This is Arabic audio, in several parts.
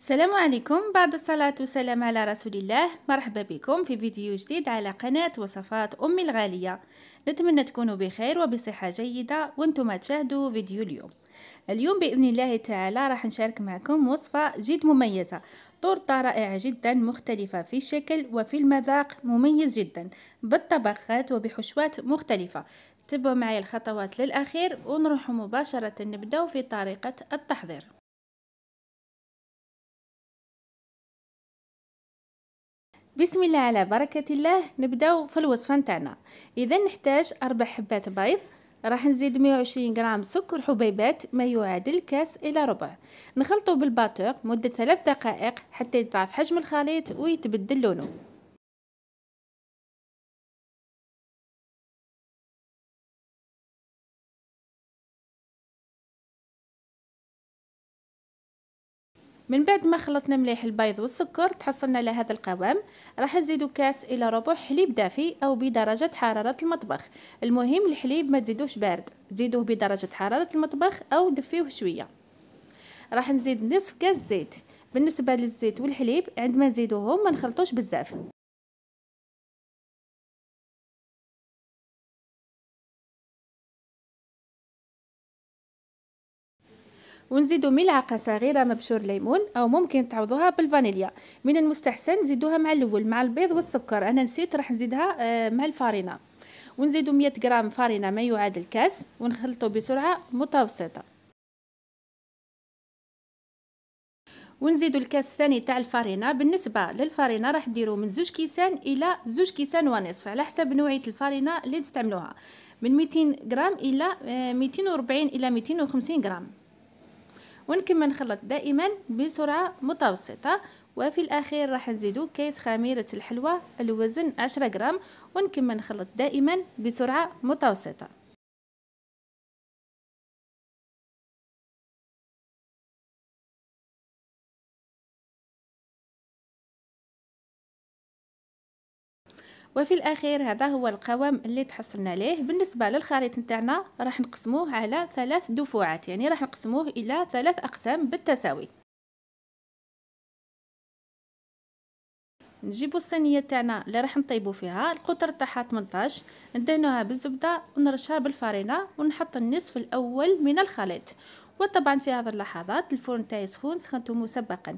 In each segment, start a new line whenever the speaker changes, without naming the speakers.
السلام عليكم بعد الصلاة والسلام على رسول الله مرحبا بكم في فيديو جديد على قناة وصفات أمي الغالية نتمنى تكونوا بخير وبصحة جيدة وانتم تشاهدوا فيديو اليوم اليوم بإذن الله تعالى راح نشارك معكم وصفة جد مميزة تورتة رائعة جدا مختلفة في الشكل وفي المذاق مميز جدا بالطبخات وبحشوات مختلفة تبعوا معي الخطوات للأخير ونروح مباشرة نبدأ في طريقة التحضير
بسم الله على
بركة الله نبداو في الوصفة نتاعنا اذا نحتاج اربع حبات بيض راح نزيد 120 غرام سكر حبيبات ما يعادل كاس الى ربع نخلطو بالباتور مدة ثلاث دقائق حتى يضعف حجم الخليط ويتبدل لونه من بعد ما خلطنا مليح البيض والسكر تحصلنا على هذا القوام راح نزيدو كاس الى ربع حليب دافي او بدرجه حراره المطبخ المهم الحليب ما تزيدوش بارد زيدوه بدرجه حراره المطبخ او دفيوه شويه راح نزيد نصف كاس زيت بالنسبه للزيت والحليب عندما نزيدوهم ما نخلطوش بزاف ونزيدوا ملعقه صغيره مبشور ليمون او ممكن تعوضوها بالفانيليا من المستحسن نزيدوها مع الاول مع البيض والسكر انا نسيت راح نزيدها آه، مع الفارينه ونزيدوا 100 غرام فارينه ما يعادل كاس ونخلطوا بسرعه متوسطه ونزيدوا الكاس الثاني تاع الفارينه بالنسبه للفارينه راح ديروا من زوج كيسان الى زوج كيسان ونصف على حسب نوعيه الفارينه اللي تستعملوها من 200 غرام الى 240 آه، الى 250 غرام ونكمل نخلط دائما بسرعة متوسطة وفي الأخير راح نزيدو كيس خميرة الحلوى الوزن 10 غرام ونكمل نخلط دائما بسرعة متوسطة وفي الاخير هذا هو القوام اللي تحصلنا عليه بالنسبه للخريطه نتاعنا راح نقسموه على ثلاث دفوعات يعني راح نقسموه الى ثلاث اقسام بالتساوي نجيبو الصينيه تاعنا اللي راح نطيبو فيها القطر تاعها 18 ندهنوها بالزبده ونرشها بالفرينه ونحط النصف الاول من الخليط وطبعا في هذه اللحظات الفرن تاعي سخون سخنته مسبقا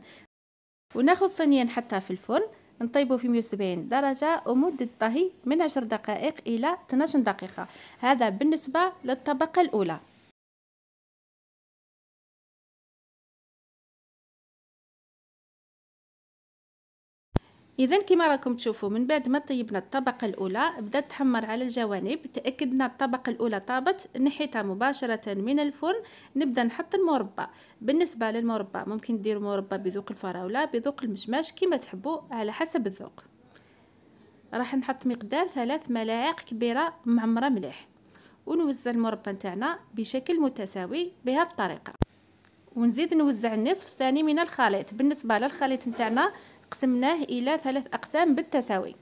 وناخذ صينيه نحطها في الفرن نطيبو في 170 درجه ومده الطهي من 10 دقائق الى 12 دقيقه هذا بالنسبه للطبقه الاولى اذا كما راكم تشوفوا من بعد ما طيبنا الطبقه الاولى بدات تحمر على الجوانب تاكدنا الطبقه الاولى طابت نحيتها مباشره من الفرن نبدا نحط المربى بالنسبه للمربى ممكن ديروا مربى بذوق الفراوله بذوق المشماش كما تحبوا على حسب الذوق راح نحط مقدار ثلاث ملاعق كبيره معمره مليح ونوزع المربى نتاعنا بشكل متساوي بهذه الطريقه ونزيد نوزع النصف الثاني من الخليط بالنسبه للخليط نتاعنا قسمناه الى ثلاث اقسام بالتساوي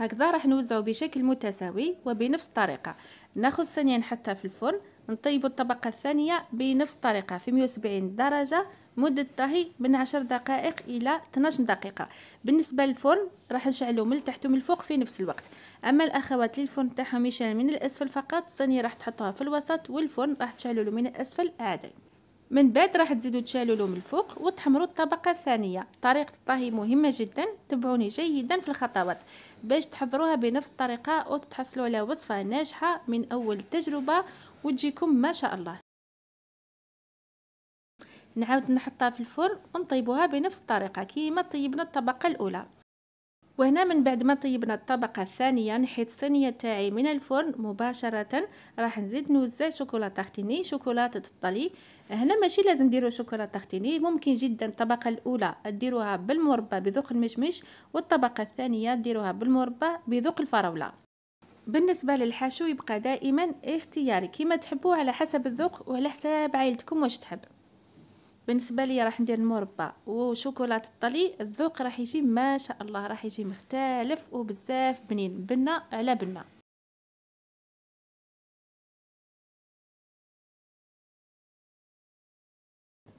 هكذا راح نوزعو بشكل متساوي وبنفس الطريقه ناخذ ثانية نحطها في الفرن نطيبو الطبقه الثانيه بنفس الطريقه في 170 درجه مده طهي من 10 دقائق الى 12 دقيقه بالنسبه للفرن راح نشعلو من التحت ومن الفوق في نفس الوقت اما الاخوات اللي الفرن تاعهم يشعل من الاسفل فقط الثانية راح تحطوها في الوسط والفرن راح تشعلو من الاسفل عادي من بعد راح تزيدوا له من الفوق وتحمروا الطبقه الثانيه طريقه الطهي مهمه جدا تبعوني جيدا في الخطوات باش تحضروها بنفس الطريقه وتتحصلوا على وصفه ناجحه من اول تجربه وتجيكم ما شاء الله نعاود نحطها في الفرن ونطيبوها بنفس الطريقه كيما طيبنا الطبقه الاولى وهنا من بعد ما طيبنا الطبقة الثانية نحيت الصينية تاعي من الفرن مباشرة راح نزيد نوزع شوكولا تختيني شوكولاتة الطلي هنا ماشي لازم نديرو شوكولا تختيني ممكن جدا الطبقة الأولى ديروها بالمربى بذوق المشمش والطبقة الثانية ديروها بالمربى بذوق الفراولة بالنسبه للحشو يبقى دائما اختياري كما تحبوه على حسب الذوق وعلى حسب عائلتكم واش تحب بالنسبه لي راح ندير المربى وشوكولاته الطلي الذوق راح يجي ما شاء الله راح يجي مختلف وبزاف بنين بنه على بنه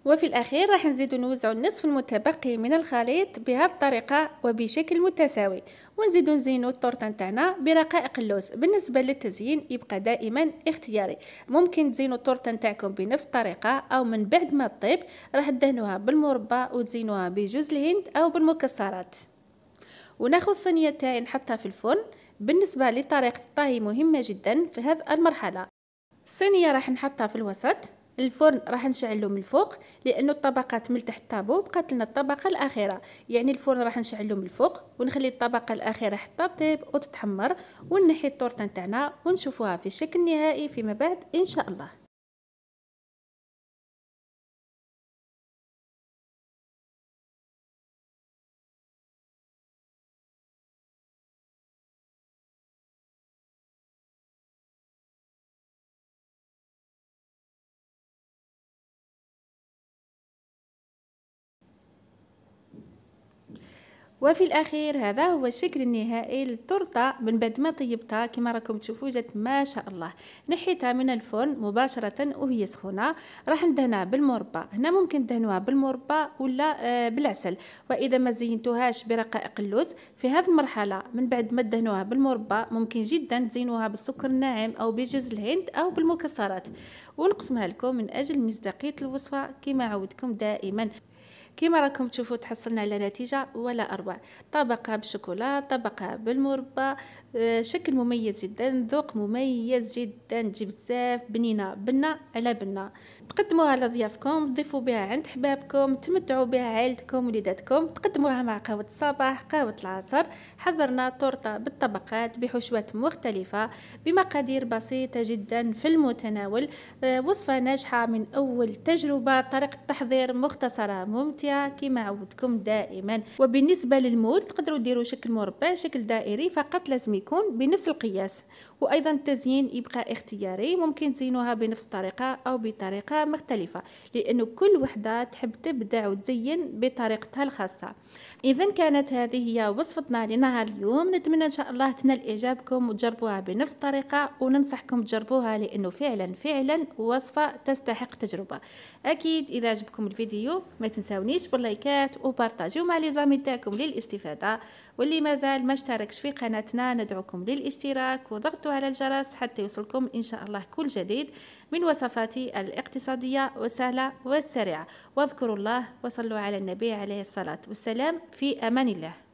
وفي الأخير راح نزيد نوزع النصف المتبقي من الخليط بهذه الطريقة وبشكل متساوي ونزيد نزينو التورته نتاعنا برقائق اللوز بالنسبة للتزيين يبقى دائما اختياري ممكن تزينو التورته نتاعكم بنفس الطريقة أو من بعد ما تطيب راح تدهنوها بالمربى وتزينوها بجوز الهند أو بالمكسرات وناخذ الصينية تاعي نحطها في الفرن بالنسبة لطريقة الطهي مهمة جدا في هذه المرحلة الصينية راح نحطها في الوسط الفرن راح نشعلو من الفوق لانه الطبقات من تحت طابو بقات لنا الطبقه الاخيره يعني الفرن راح نشعلو من الفوق ونخلي الطبقه الاخيره حتى طيب وتتحمر ونحي التورته نتاعنا ونشوفوها في الشكل النهائي فيما بعد ان شاء الله وفي الاخير هذا هو الشكل النهائي للتورته من بعد ما طيبتها كما راكم تشوفوا جات ما شاء الله نحيتها من الفرن مباشره وهي سخونه راح ندهنها بالمربى هنا ممكن تدهنوها بالمربى ولا آه، بالعسل واذا ما زينتوهاش برقائق اللوز في هذه المرحله من بعد ما دهنوها بالمربى ممكن جدا تزينوها بالسكر الناعم او بجوز الهند او بالمكسرات ونقسمها لكم من اجل مصداقيه الوصفه كما عودكم دائما كما راكم تشوفوا تحصلنا على نتيجه ولا اروع طبقه بالشوكولا طبقه بالمربى آه، شكل مميز جدا ذوق مميز جدا تجي بزاف بنينه بنه على بنه تقدموها لضيافكم تضيفوا بها عند حبابكم تمتعوا بها عائلتكم وليداتكم تقدموها مع قهوه الصباح قهوه العصر حضرنا تورته بالطبقات بحشوات مختلفه بمقادير بسيطه جدا في المتناول آه، وصفه ناجحه من اول تجربه طريقه تحضير مختصره ممتعه كما عودتكم دائما وبالنسبه للمول تقدروا ديروا شكل مربع شكل دائري فقط لازم يكون بنفس القياس وايضا التزيين يبقى اختياري ممكن تزينوها بنفس الطريقه او بطريقه مختلفه لانه كل وحده تحب تبدع وتزين بطريقتها الخاصه اذا كانت هذه هي وصفتنا لنهار اليوم نتمنى ان شاء الله تنال اعجابكم وتجربوها بنفس الطريقه وننصحكم تجربوها لانه فعلا فعلا وصفه تستحق تجربه اكيد اذا عجبكم الفيديو ما تنساونيش باللايكات وبارطاجيو مع لي زامي تاعكم للاستفاده واللي مازال ما اشتركش في قناتنا ندعوكم للاشتراك وضغطوا على الجرس حتى يوصلكم إن شاء الله كل جديد من وصفاتي الاقتصادية والسهلة والسريعة واذكروا الله وصلوا على النبي عليه الصلاة والسلام في أمان الله